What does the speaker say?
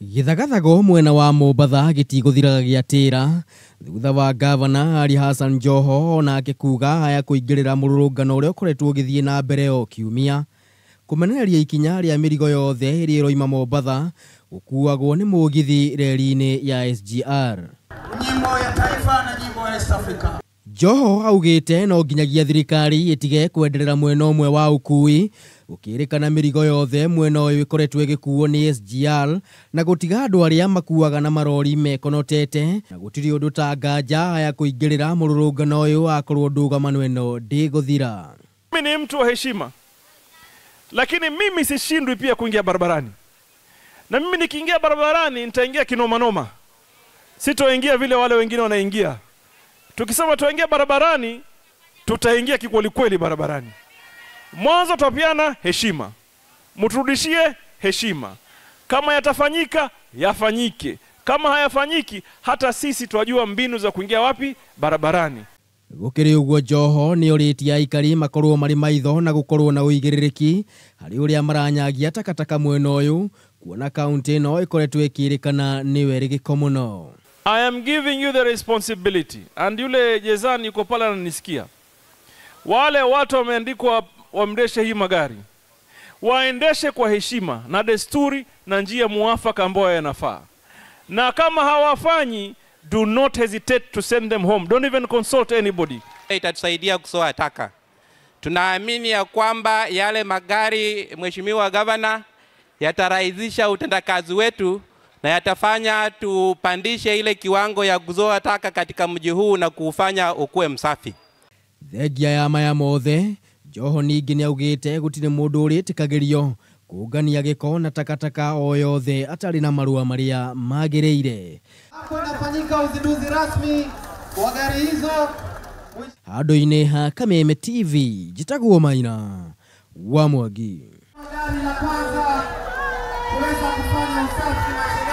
githagathago mwena wa mombatha gĩtigũthiraga gĩatĩra thutha wa gavana ali hassan joho nake kuga aya kũingĩrĩra mũrũrũngano ũrĩa ũkoretwo ũgĩthiĩ na mbere o kiumia kũmenereria ikinya rĩa mĩrigo yothe ĩrĩa ĩroima mombatha gũkuagwo nĩ mũgithi reri-inĩ ya sgr nyimbo ya taifa na nyimbo ya east africa Joho augite no nginyagia thirikari itige kwenderera mwena ũmwe wa ukui gũkĩrĩkana mirigo yothe mwena ũyũ ĩkoretwo ĩgĩkuuo nĩ SGR na gũtiga andũ arĩa makuaga na marori mekonotete na gũtirĩ ũndũ ta nganja ya kũingĩrĩra mũrũrũngano ũyũ akorwo ndũgamano ĩno ndĩgũthira. Mimi ni mtu wa heshima, lakini mimi sishindwi pia kuingia barabarani, na mimi nikiingia barabarani nitaingia kinomanoma, sitoingia vile wale wengine wanaingia. Tukisema tuingie barabarani, tutaingia kikwelikweli barabarani. Mwanzo tutapeana heshima, mturudishie heshima. Kama yatafanyika yafanyike, kama hayafanyiki, hata sisi twajua mbinu za kuingia wapi barabarani. gukiri uguo Joho ni uritie aikari makorwo mari maitho na gukorwo na uigiriki hari uria maranyagia takataka mwena uyu kuona kaunti ino ikoretwo ikirikana niwe rigiko muno I am giving you the responsibility. And yule jezani yuko pale ananisikia, wale watu wameandikwa waendeshe hii magari waendeshe kwa heshima na desturi na njia muafaka ambayo yanafaa, na kama hawafanyi, do not hesitate to send them home, don't even consult anybody. Itatusaidia kusoa taka. Tunaamini ya kwamba yale magari, Mheshimiwa Gavana, yatarahisisha utendakazi wetu na yatafanya tupandishe ile kiwango ya kuzoa taka katika mji huu na kuufanya ukuwe msafi. Thengia ya maya mothe Joho ningĩ nĩaugĩte gũtirĩ mũndũ ũrĩtĩkagĩrio kũngania gĩko na takataka o yothe atarĩ na marũa marĩa magĩrĩire inafanyika uzinduzi rasmi wa gari hizo handũ-inĩ ha Kameme TV njĩtagwo Maina wa Mwangi.